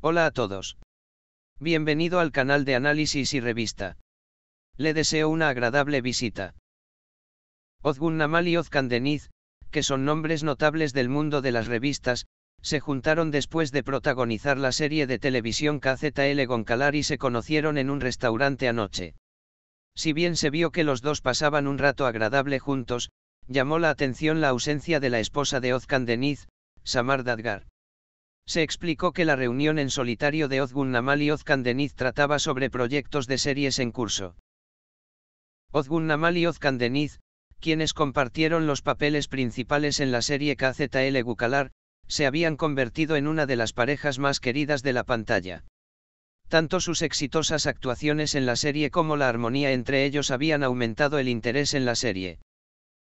Hola a todos. Bienvenido al canal de análisis y revista. Le deseo una agradable visita. Namal y Deniz, que son nombres notables del mundo de las revistas, se juntaron después de protagonizar la serie de televisión KZL Goncalar y se conocieron en un restaurante anoche. Si bien se vio que los dos pasaban un rato agradable juntos, llamó la atención la ausencia de la esposa de Deniz, Samar Dadgar. Se explicó que la reunión en solitario de Ozgun Namal y Deniz trataba sobre proyectos de series en curso. Ozgun Namal y Deniz, quienes compartieron los papeles principales en la serie KZL Gukalar, se habían convertido en una de las parejas más queridas de la pantalla. Tanto sus exitosas actuaciones en la serie como la armonía entre ellos habían aumentado el interés en la serie.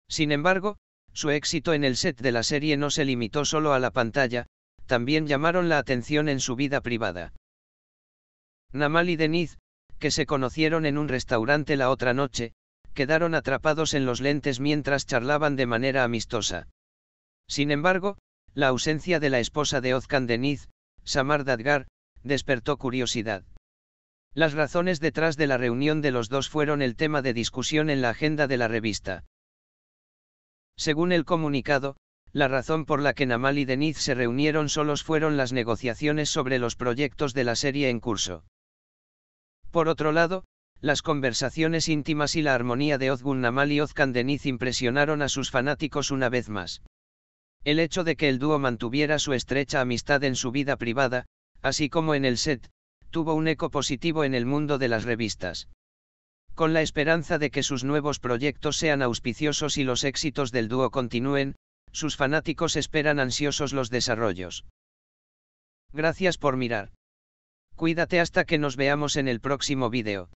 Sin embargo, su éxito en el set de la serie no se limitó solo a la pantalla, también llamaron la atención en su vida privada. Namal y Deniz, que se conocieron en un restaurante la otra noche, quedaron atrapados en los lentes mientras charlaban de manera amistosa. Sin embargo, la ausencia de la esposa de Ozkan Deniz, Samar Dadgar, despertó curiosidad. Las razones detrás de la reunión de los dos fueron el tema de discusión en la agenda de la revista. Según el comunicado, la razón por la que Namal y Deniz se reunieron solos fueron las negociaciones sobre los proyectos de la serie en curso. Por otro lado, las conversaciones íntimas y la armonía de Ozgun Namal y Ozkan Deniz impresionaron a sus fanáticos una vez más. El hecho de que el dúo mantuviera su estrecha amistad en su vida privada, así como en el set, tuvo un eco positivo en el mundo de las revistas. Con la esperanza de que sus nuevos proyectos sean auspiciosos y los éxitos del dúo continúen, sus fanáticos esperan ansiosos los desarrollos. Gracias por mirar. Cuídate hasta que nos veamos en el próximo vídeo.